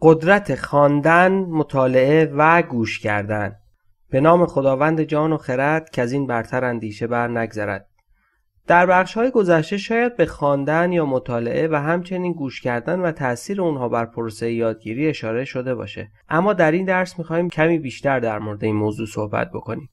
قدرت خواندن، مطالعه و گوش کردن به نام خداوند جان و خرد که از این برتر اندیشه بر نگذرد در بخش های گذشته شاید به خواندن یا مطالعه و همچنین گوش کردن و تاثیر اونها بر پروسه یادگیری اشاره شده باشه اما در این درس میخوایم کمی بیشتر در مورد این موضوع صحبت بکنیم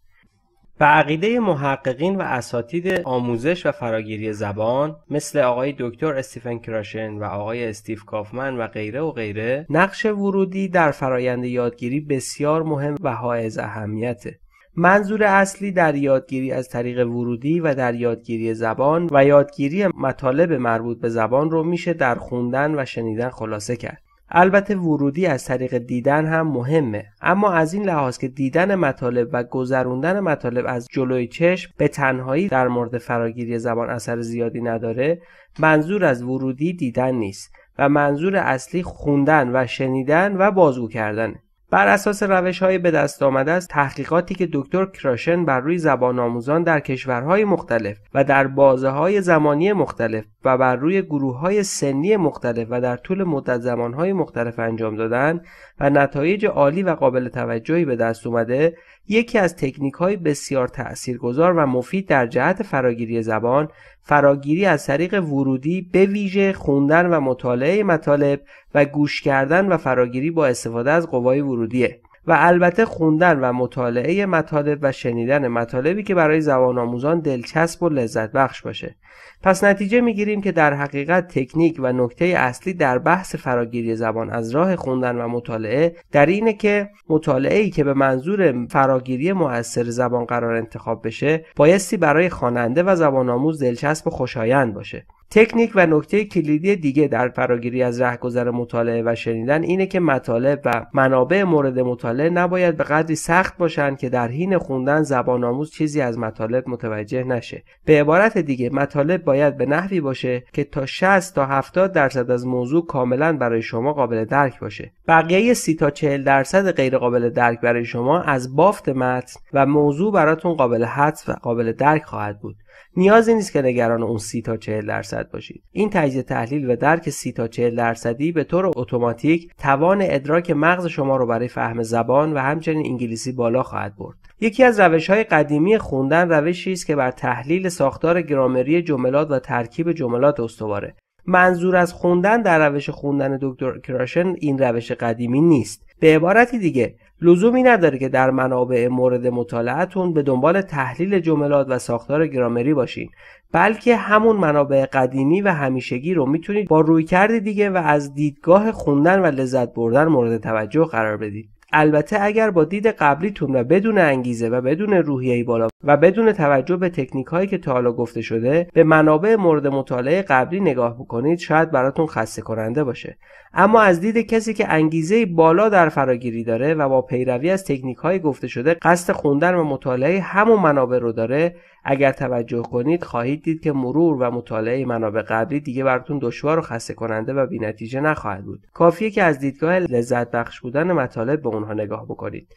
به عقیده محققین و اساتید آموزش و فراگیری زبان مثل آقای دکتر استیفن کراشن و آقای استیف کافمن و غیره و غیره نقش ورودی در فرایند یادگیری بسیار مهم و حائز اهمیته منظور اصلی در یادگیری از طریق ورودی و در یادگیری زبان و یادگیری مطالب مربوط به زبان رو میشه در خوندن و شنیدن خلاصه کرد البته ورودی از طریق دیدن هم مهمه اما از این لحاظ که دیدن مطالب و گذروندن مطالب از جلوی چشم به تنهایی در مورد فراگیری زبان اثر زیادی نداره منظور از ورودی دیدن نیست و منظور اصلی خوندن و شنیدن و بازگو کردنه بر اساس روش های به دست آمده از تحقیقاتی که دکتر کراشن بر روی زبان آموزان در کشورهای مختلف و در بازه های زمانی مختلف و بر روی گروه های سنی مختلف و در طول مدت زمان های مختلف انجام دادن و نتایج عالی و قابل توجهی به دست اومده یکی از تکنیک های بسیار تاثیرگذار و مفید در جهت فراگیری زبان فراگیری از طریق ورودی به ویژه خوندن و مطالعه مطالب و گوش کردن و فراگیری با استفاده از قوای ورودیه و البته خوندن و مطالعه مطالب و شنیدن مطالبی که برای زبان آموزان دلچسب و لذت بخش باشه پس نتیجه میگیریم که در حقیقت تکنیک و نکته اصلی در بحث فراگیری زبان از راه خوندن و مطالعه در اینه که مطالعه ای که به منظور فراگیری مؤثر زبان قرار انتخاب بشه بایستی برای خواننده و زبان آموز دلچسب و خوشایند باشه تکنیک و نکته کلیدی دیگه در فراگیری از رهگذر مطالعه و شنیدن اینه که مطالب و منابع مورد مطالعه نباید به قدری سخت باشن که در حین خوندن زبان آموز چیزی از مطالب متوجه نشه به عبارت دیگه مطالب باید به نحوی باشه که تا 60 تا 70 درصد از موضوع کاملا برای شما قابل درک باشه بقیه 30 تا 40 درصد غیر قابل درک برای شما از بافت متن و موضوع براتون قابل حدس و قابل درک خواهد بود نیازی نیست که نگران اون سی تا 40 درصد باشید این تجزیه تحلیل و درک سی تا 40 درصدی به طور اتوماتیک توان ادراک مغز شما رو برای فهم زبان و همچنین انگلیسی بالا خواهد برد یکی از روش های قدیمی خوندن روشی است که بر تحلیل ساختار گرامری جملات و ترکیب جملات استواره منظور از خوندن در روش خوندن دکتر کراشن این روش قدیمی نیست به عبارتی دیگه لزومی نداره که در منابع مورد مطالعتون به دنبال تحلیل جملات و ساختار گرامری باشین بلکه همون منابع قدیمی و همیشگی رو میتونید با رویکرد دیگه و از دیدگاه خوندن و لذت بردن مورد توجه قرار بدید البته اگر با دید قبلیتون و بدون انگیزه و بدون روحیه بالا و بدون توجه به تکنیک هایی که تا حالا گفته شده به منابع مورد مطالعه قبلی نگاه بکنید شاید براتون خسته کننده باشه اما از دید کسی که انگیزه بالا در فراگیری داره و با پیروی از تکنیک های گفته شده قصد خوندن و مطالعه همون منابع رو داره اگر توجه کنید خواهید دید که مرور و مطالعه منابع قبلی دیگه براتون دشوار و خسته کننده و بینتیجه نخواهد بود کافیه که از دیدگاه لذت بخش بودن مطالب به اونها نگاه بکنید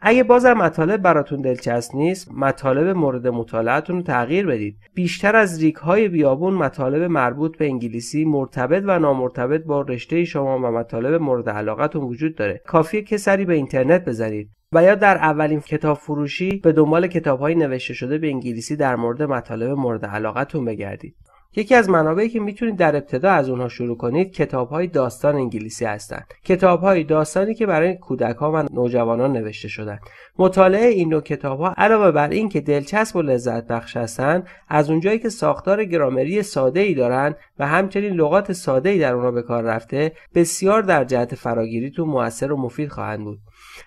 اگه بازم مطالب براتون دلچسب نیست مطالب مورد مطالعهتون رو تغییر بدید بیشتر از ریک های بیابون مطالب مربوط به انگلیسی مرتبط و نامرتبط با رشته شما و مطالب مورد علاقتون وجود داره کافیه که سری به اینترنت بزنید و یا در اولین کتاب فروشی به دنبال کتابهای نوشته شده به انگلیسی در مورد مطالب مورد علاقتون بگردید یکی از منابعی که میتونید در ابتدا از اونها شروع کنید کتاب های داستان انگلیسی هستند کتاب های داستانی که برای کودک ها و نوجوانان نوشته شدن مطالعه این نوع کتاب ها علاوه بر اینکه دلچسب و لذت بخش هستند از اونجایی که ساختار گرامری ساده ای دارند و همچنین لغات ساده ای در اونها به کار رفته بسیار در جهت فراگیری تو موثر و مفید خواهند بود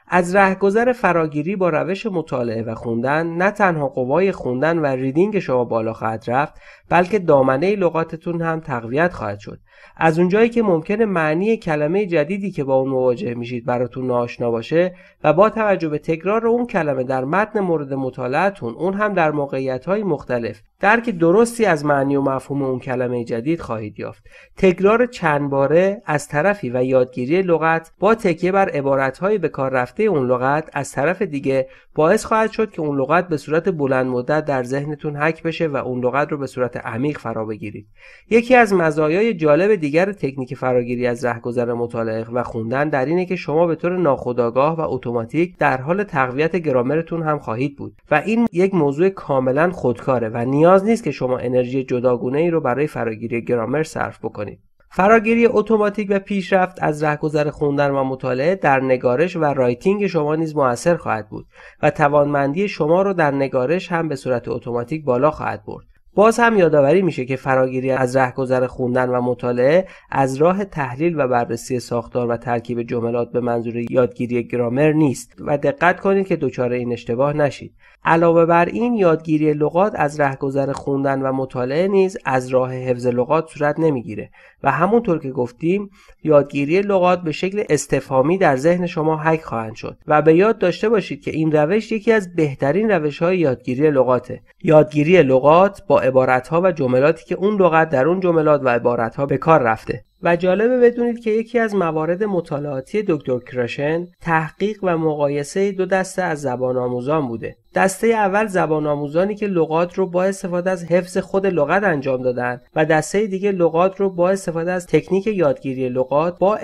از رهگذر فراگیری با روش مطالعه و خوندن نه تنها قوای خوندن و ریدینگ شما بالا خواهد رفت بلکه دامن معنی لغاتتون هم تقویت خواهد شد از اونجایی که ممکنه معنی کلمه جدیدی که با اون مواجه میشید براتون ناآشنا باشه و با توجه به تکرار اون کلمه در متن مورد مطالعتون اون هم در موقعیت مختلف درک درستی از معنی و مفهوم اون کلمه جدید خواهید یافت تکرار چند باره از طرفی و یادگیری لغت با تکیه بر عبارتهایی به کار رفته اون لغت از طرف دیگه باعث خواهد شد که اون لغت به صورت بلند مدت در ذهنتون حک بشه و اون لغت رو به صورت عمیق فرا بگیرید یکی از مزایای جالب دیگر تکنیک فراگیری از رهگذر مطالعه و خوندن در اینه که شما به طور ناخودآگاه و اتوماتیک در حال تقویت گرامرتون هم خواهید بود و این یک موضوع کاملا خودکاره و نیاز نیست که شما انرژی جداگونه ای رو برای فراگیری گرامر صرف بکنید فراگیری اتوماتیک و پیشرفت از رهگذر خوندن و مطالعه در نگارش و رایتینگ شما نیز موثر خواهد بود و توانمندی شما را در نگارش هم به صورت اتوماتیک بالا خواهد برد باز هم یادآوری میشه که فراگیری از رهگذر خوندن و مطالعه از راه تحلیل و بررسی ساختار و ترکیب جملات به منظور یادگیری گرامر نیست و دقت کنید که دچار این اشتباه نشید علاوه بر این یادگیری لغات از رهگذر خوندن و مطالعه نیز از راه حفظ لغات صورت نمیگیره و همونطور که گفتیم یادگیری لغات به شکل استفهامی در ذهن شما حک خواهند شد و به یاد داشته باشید که این روش یکی از بهترین روش های یادگیری لغاته یادگیری لغات با عبارتها و جملاتی که اون لغت در اون جملات و ها به کار رفته و جالبه بدونید که یکی از موارد مطالعاتی دکتر کراشن تحقیق و مقایسه دو دسته از زبان آموزان بوده دسته اول زبان آموزانی که لغات رو با استفاده از حفظ خود لغت انجام دادند و دسته دیگه لغات رو با استفاده از تکنیک یادگیری لغات با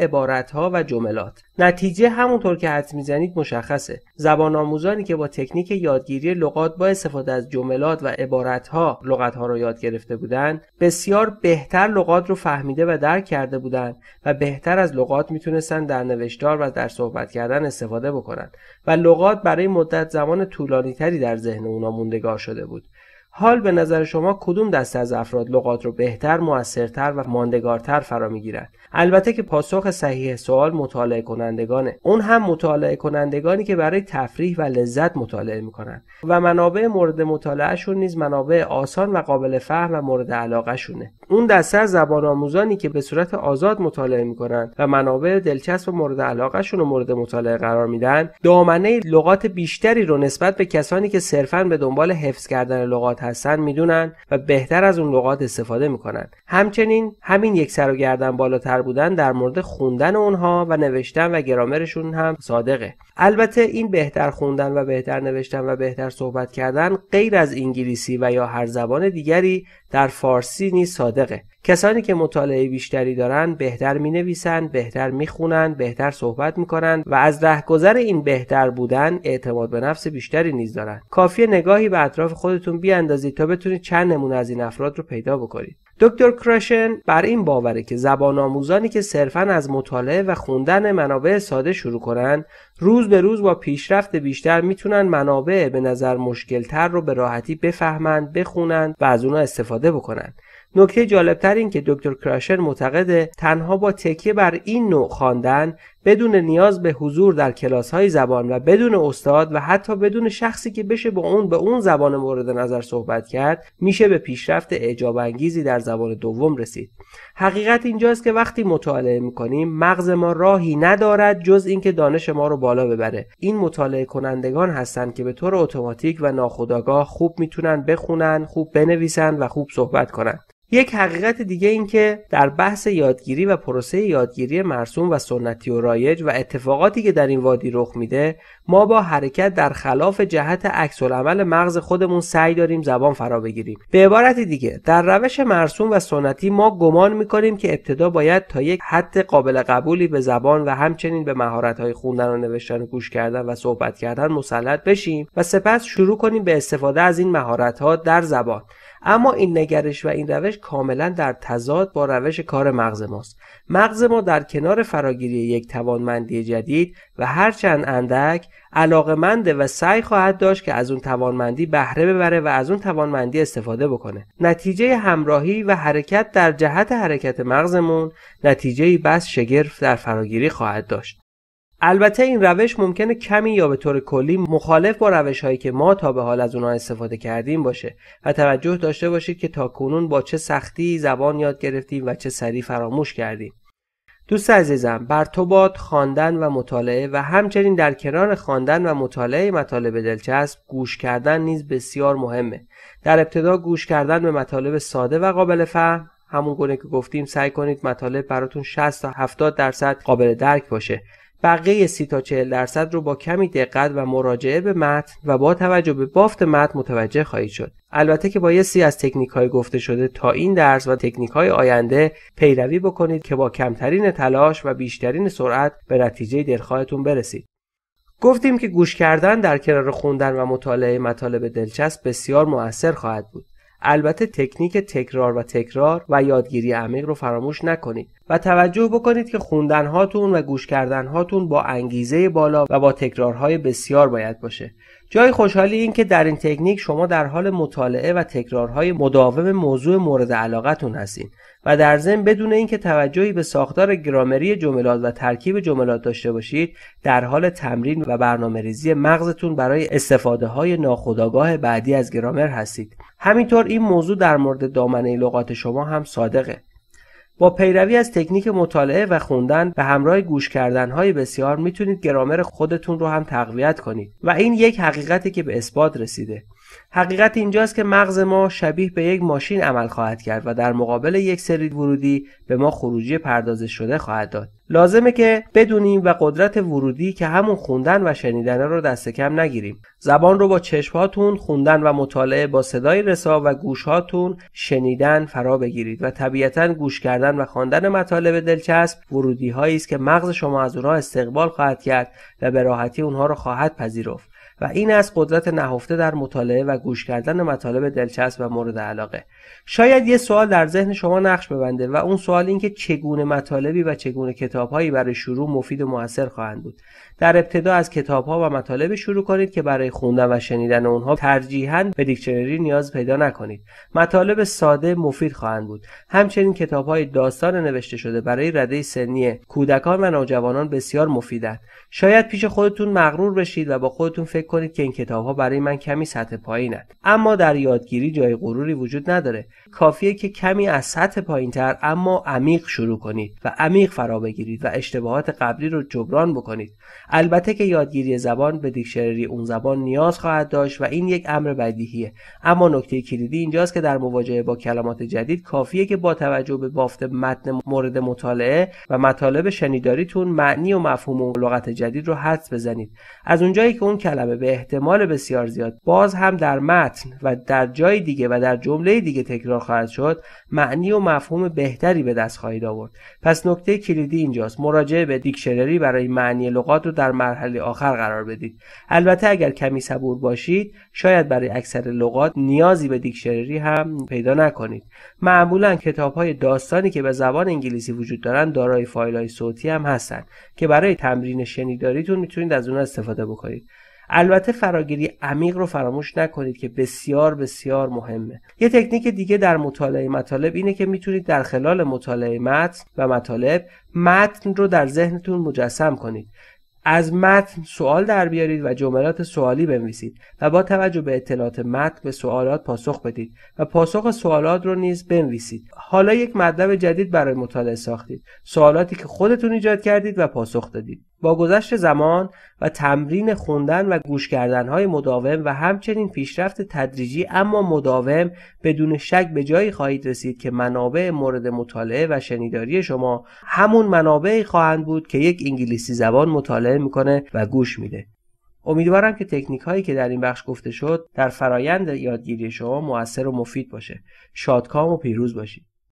ها و جملات نتیجه همونطور که حدس میزنید مشخصه زبان آموزانی که با تکنیک یادگیری لغات با استفاده از جملات و عبارتها لغتها را یاد گرفته بودند بسیار بهتر لغات رو فهمیده و درک کرده بودند و بهتر از لغات میتونستند در نوشتار و در صحبت کردن استفاده بکنند و لغات برای مدت زمان طولانی تری در ذهن اونا موندگار شده بود حال به نظر شما کدوم دسته از افراد لغات رو بهتر، موثرتر و ماندگارتر فرا میگیرند؟ البته که پاسخ صحیح سوال مطالعه کنندگانه. اون هم مطالعه کنندگانی که برای تفریح و لذت مطالعه میکنن و منابع مورد مطالعهشون نیز منابع آسان و قابل فهم و مورد علاقه شونه. اون دسته از زبان آموزانی که به صورت آزاد مطالعه میکنن و منابع دلچسب و مورد علاقه شون رو مورد مطالعه قرار میدن، دامنه لغات بیشتری رو نسبت به کسانی که صرفا به دنبال حفظ کردن لغات هستن میدونن و بهتر از اون لغات استفاده میکنن همچنین همین یک سر و گردن بالاتر بودن در مورد خوندن اونها و نوشتن و گرامرشون هم صادقه البته این بهتر خوندن و بهتر نوشتن و بهتر صحبت کردن غیر از انگلیسی و یا هر زبان دیگری در فارسی نیز صادقه کسانی که مطالعه بیشتری دارند بهتر می نویسند، بهتر می خونند، بهتر صحبت می کنند و از رهگذر این بهتر بودن اعتماد به نفس بیشتری نیز دارند. کافی نگاهی به اطراف خودتون بیاندازید تا بتونید چند نمونه از این افراد رو پیدا بکنید. دکتر کراشن بر این باوره که زبان آموزانی که صرفا از مطالعه و خوندن منابع ساده شروع کنند روز به روز با پیشرفت بیشتر میتونن منابع به نظر مشکلتر رو به راحتی بفهمند، بخونند و از اونا استفاده بکنند. نکته جالبتر این که دکتر کراشر معتقده تنها با تکیه بر این نوع خواندن بدون نیاز به حضور در کلاس های زبان و بدون استاد و حتی بدون شخصی که بشه با اون به اون زبان مورد نظر صحبت کرد میشه به پیشرفت اعجاب انگیزی در زبان دوم رسید حقیقت اینجاست که وقتی مطالعه میکنیم مغز ما راهی ندارد جز اینکه دانش ما رو بالا ببره این مطالعه کنندگان هستند که به طور اتوماتیک و ناخودآگاه خوب میتونن بخونن خوب بنویسن و خوب صحبت کنند یک حقیقت دیگه این که در بحث یادگیری و پروسه یادگیری مرسوم و سنتی و و اتفاقاتی که در این وادی رخ میده ما با حرکت در خلاف جهت عکس مغز خودمون سعی داریم زبان فرا بگیریم به عبارت دیگه در روش مرسوم و سنتی ما گمان میکنیم که ابتدا باید تا یک حد قابل قبولی به زبان و همچنین به های خوندن و نوشتن و گوش کردن و صحبت کردن مسلط بشیم و سپس شروع کنیم به استفاده از این ها در زبان اما این نگرش و این روش کاملا در تضاد با روش کار مغز ماست مغز ما در کنار فراگیری یک توانمندی جدید و هرچند اندک علاقمنده و سعی خواهد داشت که از اون توانمندی بهره ببره و از اون توانمندی استفاده بکنه نتیجه همراهی و حرکت در جهت حرکت مغزمون نتیجه بس شگرف در فراگیری خواهد داشت البته این روش ممکنه کمی یا به طور کلی مخالف با روش هایی که ما تا به حال از اونها استفاده کردیم باشه و توجه داشته باشید که تا کنون با چه سختی زبان یاد گرفتیم و چه سریع فراموش کردیم دوست عزیزم بر تو خواندن و مطالعه و همچنین در کنار خواندن و مطالعه مطالب دلچسب گوش کردن نیز بسیار مهمه در ابتدا گوش کردن به مطالب ساده و قابل فهم همون گونه که گفتیم سعی کنید مطالب براتون 60 تا 70 درصد قابل درک باشه بقیه 30 تا 40 درصد رو با کمی دقت و مراجعه به متن و با توجه به بافت متن متوجه خواهید شد البته که با سی از تکنیک های گفته شده تا این درس و تکنیک های آینده پیروی بکنید که با کمترین تلاش و بیشترین سرعت به نتیجه دلخواهتون برسید گفتیم که گوش کردن در کنار خوندن و مطالعه مطالب دلچسب بسیار موثر خواهد بود البته تکنیک تکرار و تکرار و یادگیری عمیق رو فراموش نکنید و توجه بکنید که خوندن هاتون و گوش کردن هاتون با انگیزه بالا و با تکرارهای بسیار باید باشه جای خوشحالی این که در این تکنیک شما در حال مطالعه و تکرارهای مداوم موضوع مورد علاقتون هستین و در ضمن بدون اینکه توجهی به ساختار گرامری جملات و ترکیب جملات داشته باشید در حال تمرین و برنامه ریزی مغزتون برای استفاده های ناخودآگاه بعدی از گرامر هستید همینطور این موضوع در مورد دامنه لغات شما هم صادقه با پیروی از تکنیک مطالعه و خوندن به همراه گوش کردنهای بسیار میتونید گرامر خودتون رو هم تقویت کنید و این یک حقیقتی که به اثبات رسیده حقیقت اینجاست که مغز ما شبیه به یک ماشین عمل خواهد کرد و در مقابل یک سری ورودی به ما خروجی پردازش شده خواهد داد لازمه که بدونیم و قدرت ورودی که همون خوندن و شنیدن رو دست کم نگیریم زبان رو با چشمهاتون خوندن و مطالعه با صدای رسا و گوشهاتون شنیدن فرا بگیرید و طبیعتا گوش کردن و خواندن مطالب دلچسب ورودی هایی است که مغز شما از اونها استقبال خواهد کرد و به راحتی اونها رو خواهد پذیرفت و این از قدرت نهفته در مطالعه و گوش کردن مطالب دلچسب و مورد علاقه شاید یه سوال در ذهن شما نقش ببنده و اون سوال اینکه چگونه مطالبی و چگونه کتابهایی برای شروع مفید و موثر خواهند بود در ابتدا از کتاب ها و مطالب شروع کنید که برای خوندن و شنیدن اونها ترجیحاً به دیکشنری نیاز پیدا نکنید مطالب ساده مفید خواهند بود همچنین کتاب های داستان نوشته شده برای رده سنی کودکان و نوجوانان بسیار مفیدند شاید پیش خودتون مغرور بشید و با خودتون فکر کنید که این کتاب ها برای من کمی سطح پایینند اما در یادگیری جای غروری وجود نداره کافیه که کمی از سطح پایینتر اما عمیق شروع کنید و عمیق فرا بگیرید و اشتباهات قبلی رو جبران بکنید البته که یادگیری زبان به دیکشنری اون زبان نیاز خواهد داشت و این یک امر بدیهیه اما نکته کلیدی اینجاست که در مواجهه با کلمات جدید کافیه که با توجه به بافت متن مورد مطالعه و مطالب شنیداریتون معنی و مفهوم و لغت جدید رو حدس بزنید از اونجایی که اون کلمه به احتمال بسیار زیاد باز هم در متن و در جای دیگه و در جمله دیگه تکرار خواهد شد معنی و مفهوم بهتری به دست خواهید آورد پس نکته کلیدی اینجاست مراجعه به دیکشنری برای معنی لغات رو در مرحله آخر قرار بدید البته اگر کمی صبور باشید شاید برای اکثر لغات نیازی به دیکشنری هم پیدا نکنید معمولا کتاب های داستانی که به زبان انگلیسی وجود دارند دارای فایل های صوتی هم هستند که برای تمرین شنیداریتون میتونید از اون استفاده بکنید البته فراگیری عمیق رو فراموش نکنید که بسیار بسیار مهمه یه تکنیک دیگه در مطالعه مطالب اینه که میتونید در خلال مطالعه متن و مطالب متن رو در ذهنتون مجسم کنید از متن سوال در بیارید و جملات سوالی بنویسید و با توجه به اطلاعات متن به سوالات پاسخ بدید و پاسخ سوالات رو نیز بنویسید حالا یک مطلب جدید برای مطالعه ساختید سوالاتی که خودتون ایجاد کردید و پاسخ دادید با گذشت زمان و تمرین خوندن و گوش کردن های مداوم و همچنین پیشرفت تدریجی اما مداوم بدون شک به جایی خواهید رسید که منابع مورد مطالعه و شنیداری شما همون منابعی خواهند بود که یک انگلیسی زبان مطالعه میکنه و گوش میده امیدوارم که تکنیک هایی که در این بخش گفته شد در فرایند یادگیری شما موثر و مفید باشه شادکام و پیروز باشید